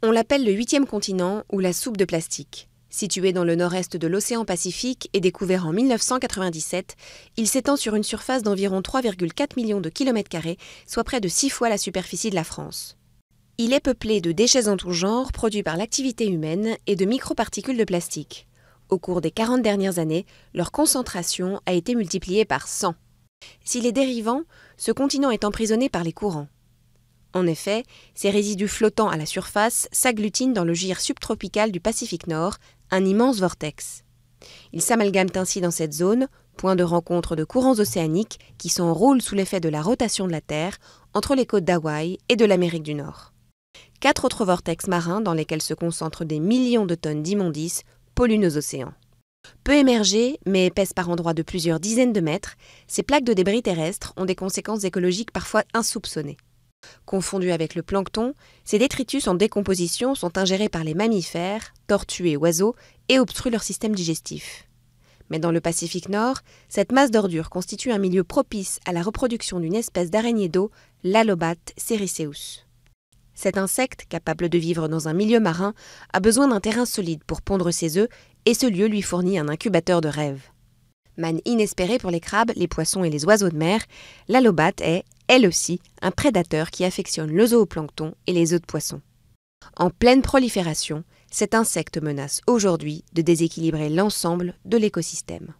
On l'appelle le huitième continent ou la soupe de plastique. Situé dans le nord-est de l'océan Pacifique et découvert en 1997, il s'étend sur une surface d'environ 3,4 millions de kilomètres carrés, soit près de 6 fois la superficie de la France. Il est peuplé de déchets en tout genre produits par l'activité humaine et de microparticules de plastique. Au cours des 40 dernières années, leur concentration a été multipliée par 100. S'il est dérivant, ce continent est emprisonné par les courants. En effet, ces résidus flottants à la surface s'agglutinent dans le gire subtropical du Pacifique Nord, un immense vortex. Ils s'amalgament ainsi dans cette zone, point de rencontre de courants océaniques qui s'enroulent sous l'effet de la rotation de la Terre entre les côtes d'Hawaï et de l'Amérique du Nord. Quatre autres vortex marins dans lesquels se concentrent des millions de tonnes d'immondices polluent nos océans. Peu émergés, mais épaisses par endroits de plusieurs dizaines de mètres, ces plaques de débris terrestres ont des conséquences écologiques parfois insoupçonnées. Confondus avec le plancton, ces détritus en décomposition sont ingérés par les mammifères, tortues et oiseaux et obstruent leur système digestif. Mais dans le Pacifique Nord, cette masse d'ordures constitue un milieu propice à la reproduction d'une espèce d'araignée d'eau, l'alobate cericeus. Cet insecte, capable de vivre dans un milieu marin, a besoin d'un terrain solide pour pondre ses œufs et ce lieu lui fournit un incubateur de rêve. Man inespérée pour les crabes, les poissons et les oiseaux de mer, l'alobate est, elle aussi un prédateur qui affectionne le zooplancton et les œufs de poissons. En pleine prolifération, cet insecte menace aujourd'hui de déséquilibrer l'ensemble de l'écosystème.